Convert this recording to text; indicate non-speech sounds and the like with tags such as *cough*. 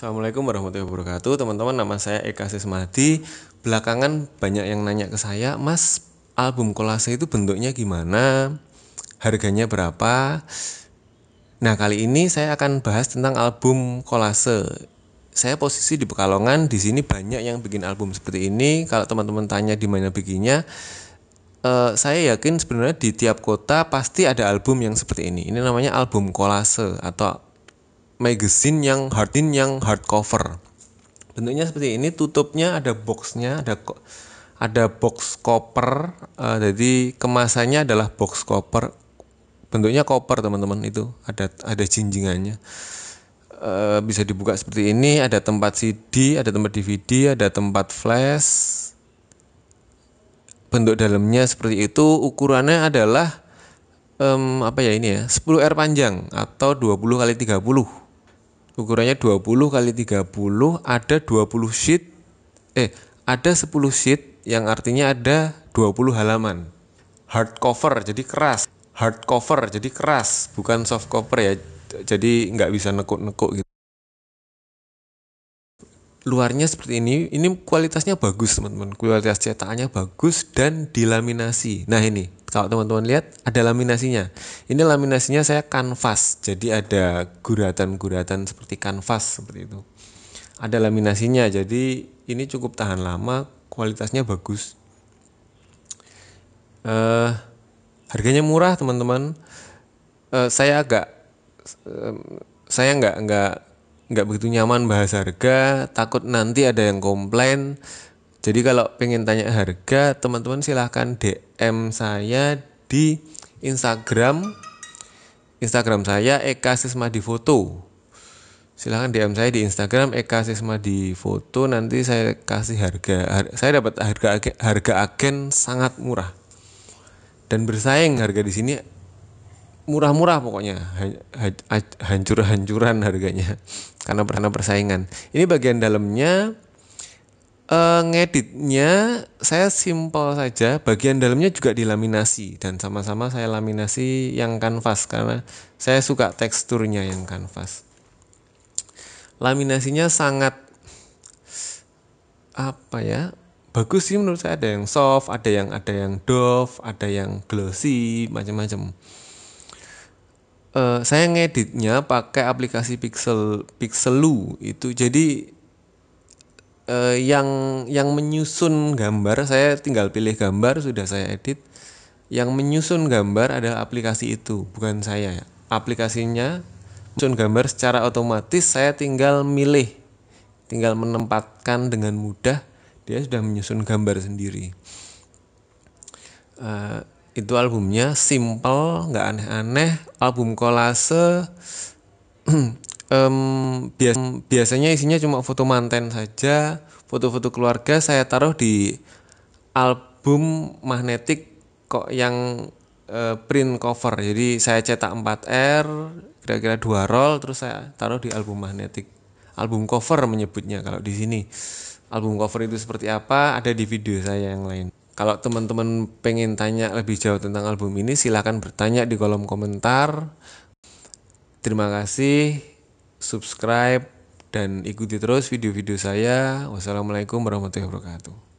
Assalamualaikum warahmatullahi wabarakatuh Teman-teman nama saya Eka Sismadi Belakangan banyak yang nanya ke saya Mas album kolase itu bentuknya gimana? Harganya berapa? Nah kali ini saya akan bahas tentang album kolase saya posisi di Pekalongan di sini banyak yang bikin album seperti ini kalau teman-teman tanya di mana bikinnya eh, saya yakin sebenarnya di tiap kota pasti ada album yang seperti ini ini namanya album kolase atau magazine yang hardin yang hardcover. Bentuknya seperti ini, tutupnya ada boxnya, ada ada box koper. Uh, eh, jadi kemasannya adalah box koper. Bentuknya koper teman-teman itu ada ada jinjingannya. Uh, bisa dibuka seperti ini, ada tempat CD, ada tempat DVD, ada tempat flash. Bentuk dalamnya seperti itu, ukurannya adalah um, apa ya ini ya, 10 R panjang atau 20 kali 30 ukurannya 20 kali 30 ada 20 sheet eh ada 10 sheet yang artinya ada 20 halaman hardcover jadi keras hardcover jadi keras bukan soft cover ya jadi nggak bisa nekuk-nekuk gitu luarnya seperti ini ini kualitasnya bagus teman-teman kualitas cetakannya bagus dan dilaminasi nah ini kalau teman-teman lihat ada laminasinya ini laminasinya saya kanvas jadi ada guratan-guratan seperti kanvas seperti itu ada laminasinya jadi ini cukup tahan lama kualitasnya bagus uh, harganya murah teman-teman uh, saya agak uh, saya nggak nggak nggak begitu nyaman bahas harga, takut nanti ada yang komplain. Jadi kalau pengen tanya harga, teman-teman silahkan DM saya di Instagram. Instagram saya Eka Sisma di foto. Silahkan DM saya di Instagram Eka Sisma di foto. Nanti saya kasih harga. Saya dapat harga harga agen sangat murah dan bersaing harga di sini murah-murah pokoknya hancur-hancuran harganya *laughs* karena karena persaingan ini bagian dalamnya e, ngeditnya saya simpel saja bagian dalamnya juga dilaminasi dan sama-sama saya laminasi yang kanvas karena saya suka teksturnya yang kanvas laminasinya sangat apa ya bagus sih menurut saya ada yang soft ada yang ada yang doff ada yang glossy macam-macam Eh, saya ngeditnya pakai aplikasi Pixel Pixelu itu jadi uh, yang yang menyusun gambar saya tinggal pilih gambar sudah saya edit yang menyusun gambar ada aplikasi itu bukan saya ya. aplikasinya menyusun gambar secara otomatis saya tinggal milih tinggal menempatkan dengan mudah dia sudah menyusun gambar sendiri eh, itu albumnya simple nggak aneh-aneh album kolase um, *clears throat* bias biasanya isinya cuma foto manten saja foto-foto keluarga saya taruh di album magnetik kok yang uh, print cover jadi saya cetak 4R kira-kira dua roll terus saya taruh di album magnetik album cover menyebutnya kalau di sini album cover itu seperti apa ada di video saya yang lain kalau teman-teman pengen tanya lebih jauh tentang album ini, silahkan bertanya di kolom komentar. Terima kasih, subscribe, dan ikuti terus video-video saya. Wassalamualaikum warahmatullahi wabarakatuh.